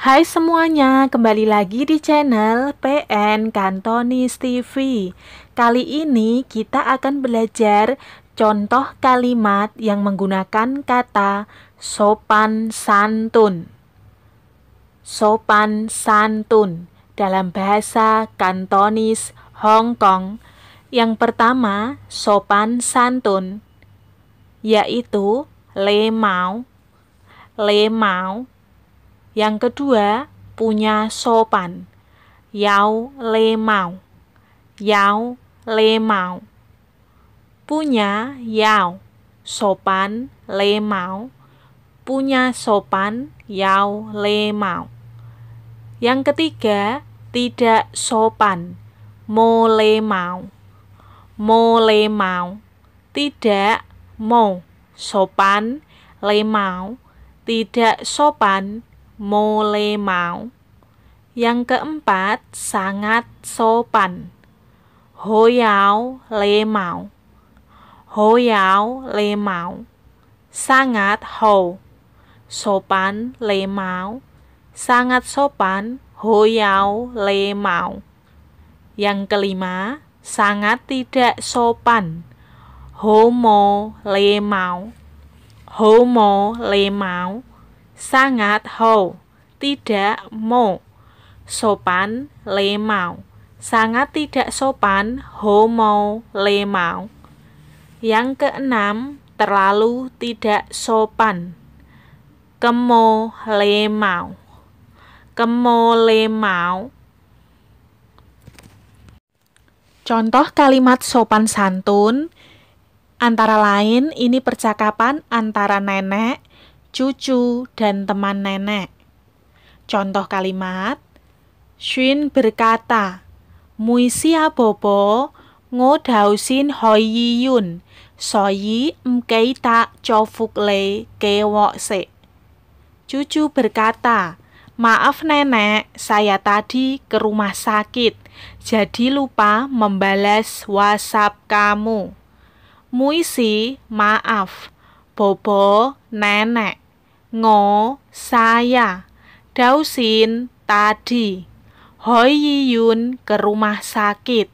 Hai semuanya, kembali lagi di channel PN Kantonis TV. Kali ini kita akan belajar contoh kalimat yang menggunakan kata sopan santun. Sopan santun dalam bahasa Kantonis Hong Kong. Yang pertama, sopan santun yaitu lemau. Lemau yang kedua, punya sopan. le mau, Yao le mau. Punya yau. Sopan le mau, Punya sopan le mau. Yang ketiga, tidak sopan. Mo mau Mo mau. Tidak mo sopan le mau, Tidak sopan mole mau. Yang keempat, sangat sopan. Hoyao le mau. Hoyao le mau. Sangat ho. Sopan le mau. Sangat sopan hoyao le mau. Yang kelima, sangat tidak sopan. Homo le mau. Homo le mau sangat ho tidak mau, sopan lemau, sangat tidak sopan ho le lemau. Yang keenam, terlalu tidak sopan. Kemo lemau. Kemo lemau. Contoh kalimat sopan santun antara lain ini percakapan antara nenek cucu, dan teman nenek. Contoh kalimat, Shin berkata, Muisia bobo ngo dausin hoi yun, soyi mkei tak cofuk le ke se. Cucu berkata, Maaf nenek, saya tadi ke rumah sakit, jadi lupa membalas WhatsApp kamu. Muisi, maaf. Bobo, nenek ngo saya, Dausin tadi, Hoi Yiyun ke rumah sakit,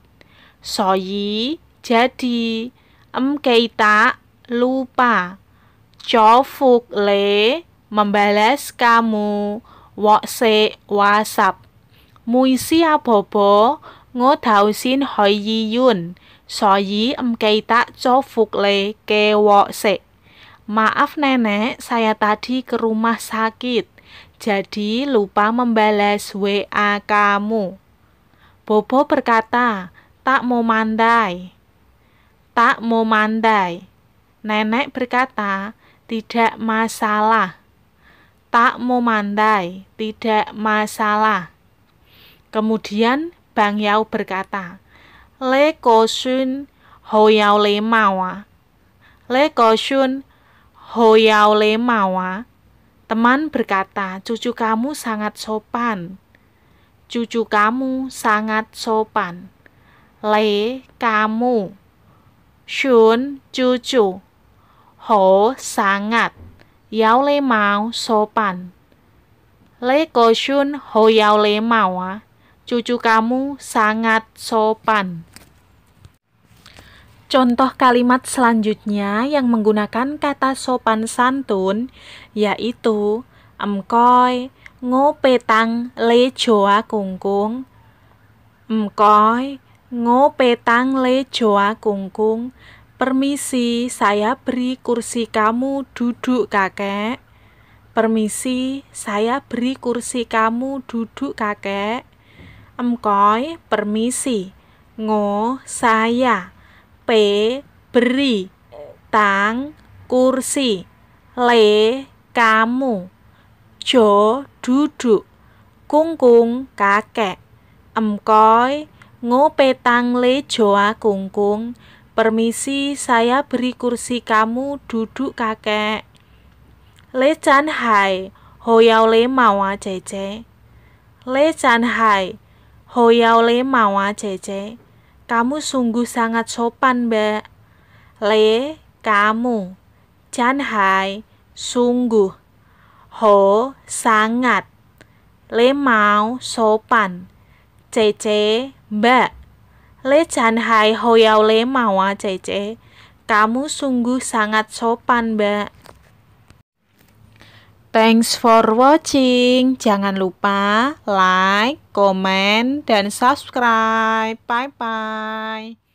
Soyi jadi, Em Keita lupa, Cofuk Le membalas kamu, Wokse wasap, Muisi abobo ngo Dausin Hoi Yiyun, Soyi Em Keita Cofuk Le kewokse. Maaf nenek, saya tadi ke rumah sakit, jadi lupa membalas WA kamu. Bobo berkata, tak mau mandai. Tak mau mandai. Nenek berkata, tidak masalah. Tak mau mandai, tidak masalah. Kemudian Bang Yao berkata, Le kosun hoyao le mawa. Ah. Le kosun le Mawa, teman berkata, "Cucu kamu sangat sopan." Cucu kamu sangat sopan. Le, kamu. Shun, cucu. Ho, sangat. Yao le mau, sopan. Le ko shun ho yao le mau. Cucu kamu sangat sopan. Contoh kalimat selanjutnya yang menggunakan kata sopan santun yaitu mkoi ngopetang pê kungkung, mkoi ngopetang cùng kungkung. kungkung Permisi, saya beri kursi kamu duduk kakek. Permisi, saya beri kursi kamu duduk kakek. Mkoi, permisi. Ngo, saya. P beri tang kursi le kamu jo duduk kungkung kakek emkoy ngopetang le joa kungkung permisi saya beri kursi kamu duduk kakek le chan hai hoyao le mawa cece le chan hai hoyao le mawa cece kamu sungguh sangat sopan, Mbak. Le, kamu. Chanhai, sungguh. Ho, sangat. Le mau sopan. Cece, Mbak. Le ho yau le mau ah, cece. Kamu sungguh sangat sopan, Mbak. Thanks for watching. Jangan lupa like, comment, dan subscribe. Bye bye.